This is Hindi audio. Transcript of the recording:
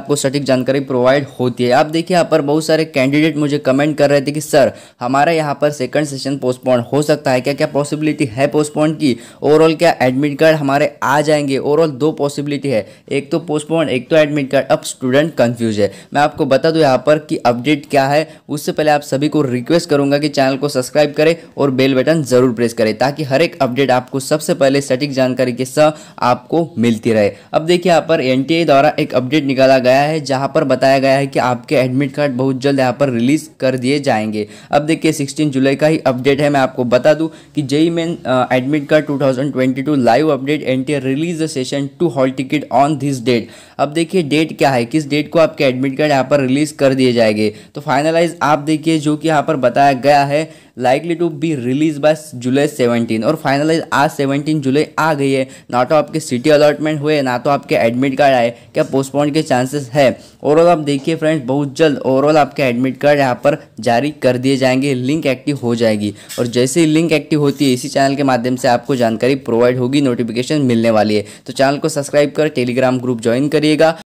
आपको सटीक जानकारी प्रोवाइड होती है आप देखिए यहाँ पर बहुत सारे कैंडिडेट मुझे कमेंट कर रहे थे कि सर हमारा यहाँ पर सेकंड सेशन पोस्टपोन हो सकता है क्या क्या पॉसिबिलिटी है पोस्टपोन की ओवरऑल क्या एडमिट कार्ड हमारे आ जाएंगे ओवरऑल दो पॉसिबिलिटी है एक तो पोस्टपोन एक तो एडमिट कार्ड अब स्टूडेंट कन्फ्यूज है मैं आपको बता दूँ यहाँ पर कि अपडेट क्या है उससे पहले आप सभी को रिक्वेस्ट करूँगा कि चैनल को सब्सक्राइब करें और बेल बटन ज़रूर प्रेस करें ताकि हर एक अपडेट आपको सबसे पहले सटीक जानकारी के साथ आपको मिलती रहे अब देखिए यहाँ पर एन द्वारा एक अपडेट निकाला गया है जहाँ पर बताया गया है कि आपके एडमिट कार्ड बहुत जल्द यहाँ पर रिलीज़ कर दिए जाएंगे अब देखिए सिक्सटीन जुलाई का ही अपडेट है मैं आपको बता दूँ कि JEE main admit card 2022 live update and release session to hall ticket on this date अब देखिए डेट क्या है किस डेट को आपके एडमिट कार्ड यहाँ पर रिलीज़ कर दिए जाएंगे तो फाइनलाइज आप देखिए जो कि यहाँ पर बताया गया है likely to be release by July seventeen और फाइनलाइज आज सेवनटीन जुलाई आ गई है ना तो आपके सिटी अलॉटमेंट हुए ना तो आपके एडमिट कार्ड आए क्या पोस्टपोन के चांसेस है ओवरऑल आप देखिए फ्रेंड्स बहुत जल्द ओवरऑल आपके एडमिट कार्ड यहाँ पर जारी कर दिए जाएंगे लिंक एक्टिव हो जाएगी और जैसे ही लिंक एक्टिव होती है इसी चैनल के माध्यम से आपको जानकारी प्रोवाइड होगी नोटिफिकेशन मिलने वाली है तो चैनल को सब्सक्राइब कर टेलीग्राम ग्रुप ज्वाइन करिएगा